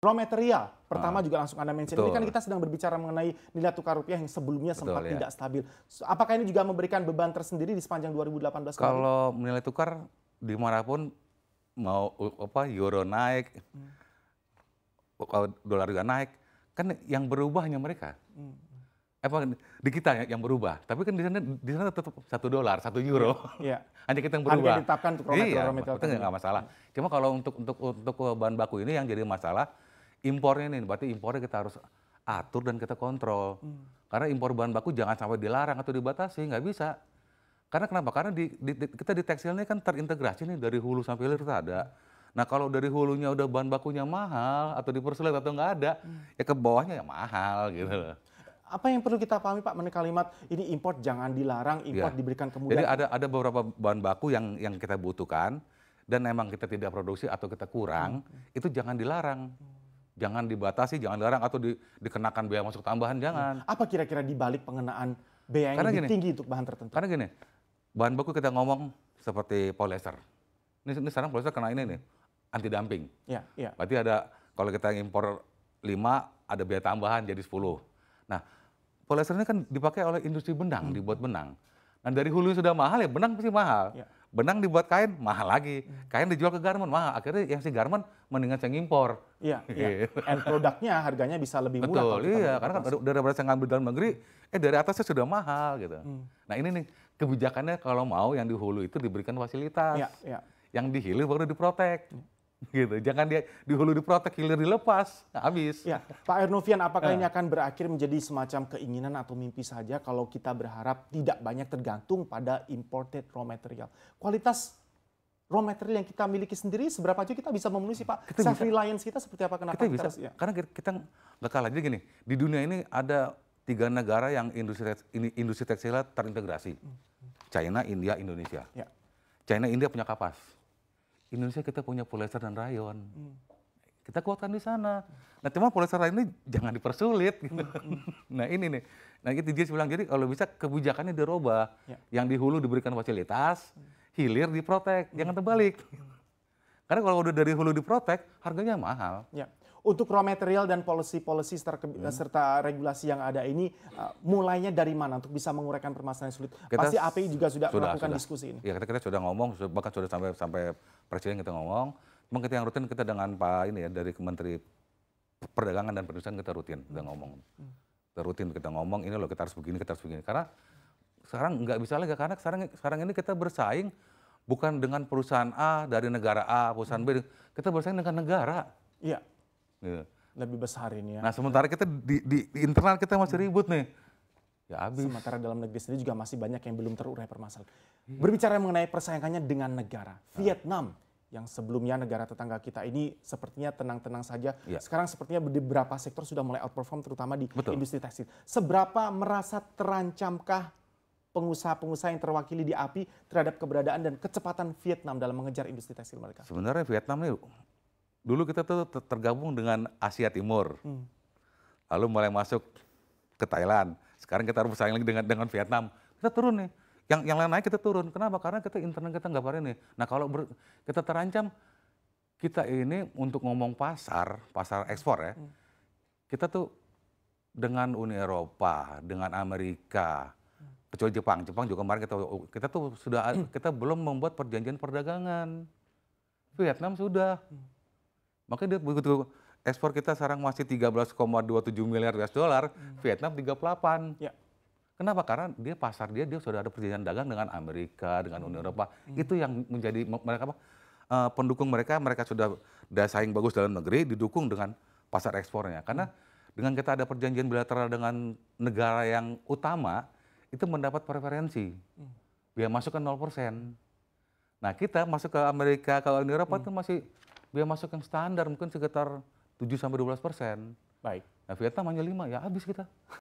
Raw material, pertama ah, juga langsung Anda mention. Betul. Ini kan kita sedang berbicara mengenai nilai tukar rupiah yang sebelumnya betul, sempat ya. tidak stabil. Apakah ini juga memberikan beban tersendiri di sepanjang 2018? Kalau kemarin? nilai tukar dimanapun, mau apa euro naik, hmm. dolar juga naik, kan yang berubah hanya mereka. Hmm. Apa di kita ya, yang berubah, tapi kan di sana di sana tetap satu dolar, satu euro. Iya. iya. Hanya kita yang berubah. Harga ditetapkan untuk raw iya, material. Iya, itu nggak masalah. Cuma kalau untuk untuk untuk bahan baku ini yang jadi masalah Impornya nih, berarti impornya kita harus atur dan kita kontrol. Hmm. Karena impor bahan baku jangan sampai dilarang atau dibatasi, nggak bisa. Karena kenapa? Karena di, di, di, kita di tekstil ini kan terintegrasi nih dari hulu sampai hilir itu ada. Nah kalau dari hulunya udah bahan bakunya mahal atau dipersulit atau nggak ada, hmm. ya ke bawahnya ya mahal gitu loh. Apa yang perlu kita pahami Pak mengenai kalimat ini impor jangan dilarang, iya. impor ya. diberikan kemudahan? Jadi ada ada beberapa bahan baku yang yang kita butuhkan dan memang kita tidak produksi atau kita kurang, hmm. itu jangan dilarang. Hmm jangan dibatasi, jangan dilarang atau di, dikenakan biaya masuk tambahan hmm. jangan. Apa kira-kira dibalik pengenaan biaya yang karena gini, tinggi untuk bahan tertentu? Karena gini, bahan baku kita ngomong seperti polyester. Ini, ini sekarang polyester kena ini nih, anti dumping. Iya, iya. Berarti ada kalau kita impor lima ada biaya tambahan jadi sepuluh Nah, polyester ini kan dipakai oleh industri benang, hmm. dibuat benang. Nah, dari hulu sudah mahal ya benang pasti mahal. Ya Benang dibuat kain mahal lagi, hmm. kain dijual ke garment mahal. Akhirnya yang si garment mendingan saya ngimpor. Iya, iya. And produknya harganya bisa lebih murah. Betul, iya. Karena kan dari saya ngambil dalam negeri, eh dari atasnya sudah mahal gitu. Hmm. Nah ini nih kebijakannya kalau mau yang di hulu itu diberikan fasilitas. Iya, iya. Yang di hilir baru diprotek. Hmm. gitu. Jangan dia di hulu diprotek, hilir dilepas, nah, habis. Ya, Pak Ernovian, apakah ya. ini akan berakhir menjadi semacam keinginan atau mimpi saja kalau kita berharap tidak banyak tergantung pada imported raw material? Kualitas raw material yang kita miliki sendiri seberapa aja kita bisa memenuhi sih Pak? Kita Self reliance kita seperti apa kenapa kita, bisa? Kita, ya. Karena kita nggak kalah. Jadi gini, di dunia ini ada tiga negara yang industri industri tekstil terintegrasi. Hmm. China, India, Indonesia. Ya. China, India punya kapas Indonesia kita punya Pulitzer dan Rayon. Hmm. Kita kuatkan di sana. Nah, cuma Pulitzer Rayon ini jangan dipersulit. Gitu. Hmm. hmm. nah, ini nih. Nah, itu dia bilang, jadi kalau bisa kebijakannya dirubah. Ya. Yang di hulu diberikan fasilitas, hmm. hilir diprotek. Hmm. Jangan terbalik. Hmm. Karena kalau udah dari hulu diprotek, harganya mahal. Ya untuk raw material dan policy-policy hmm. serta regulasi yang ada ini uh, mulainya dari mana untuk bisa menguraikan permasalahan yang sulit? Kita Pasti API juga sudah, sudah melakukan sudah. diskusi ini. Ya kita, kita sudah ngomong bahkan sudah sampai sampai presiden kita ngomong. Memang kita yang rutin kita dengan Pak ini ya dari Menteri Perdagangan dan Perindustrian kita rutin kita ngomong. Hmm. Kita rutin kita ngomong ini loh kita harus begini kita harus begini karena sekarang nggak bisa lagi karena sekarang sekarang ini kita bersaing bukan dengan perusahaan A dari negara A, perusahaan B, hmm. kita bersaing dengan negara. Iya. Iya. Lebih besar ini ya. Nah sementara kita di, di, di internal kita masih ribut nih. Ya habis. Sementara dalam negeri sendiri juga masih banyak yang belum terurai permasalahan. Berbicara mengenai persaingannya dengan negara, ah. Vietnam yang sebelumnya negara tetangga kita ini sepertinya tenang-tenang saja. Ya. Sekarang sepertinya di beberapa sektor sudah mulai outperform terutama di Betul. industri tekstil. Seberapa merasa terancamkah pengusaha-pengusaha yang terwakili di API terhadap keberadaan dan kecepatan Vietnam dalam mengejar industri tekstil mereka? Sebenarnya Vietnam ini dulu kita tuh tergabung dengan Asia Timur. Hmm. Lalu mulai masuk ke Thailand. Sekarang kita harus bersaing lagi dengan dengan Vietnam. Kita turun nih. Yang yang lain naik kita turun. Kenapa? Karena kita internet kita nggak nih. Nah kalau ber, kita terancam, kita ini untuk ngomong pasar, pasar ekspor ya, hmm. kita tuh dengan Uni Eropa, dengan Amerika, hmm. kecuali Jepang. Jepang juga kemarin kita kita tuh sudah hmm. kita belum membuat perjanjian perdagangan. Vietnam sudah. Hmm maka dia begitu ekspor kita sekarang masih 13,27 miliar US dollar, hmm. Vietnam 38. Ya. Kenapa? Karena dia pasar dia dia sudah ada perjanjian dagang dengan Amerika, dengan Uni hmm. Eropa. Hmm. Itu yang menjadi mereka apa? Uh, pendukung mereka, mereka sudah daya saing bagus dalam negeri, didukung dengan pasar ekspornya. Karena hmm. dengan kita ada perjanjian bilateral dengan negara yang utama, itu mendapat preferensi. Hmm. Biaya masuk ke kan 0%. Nah kita masuk ke Amerika, kalau Uni Eropa hmm. itu masih biaya masuk yang standar mungkin sekitar 7 sampai 12 persen. Baik. Nah Vietnam hanya 5, ya habis kita.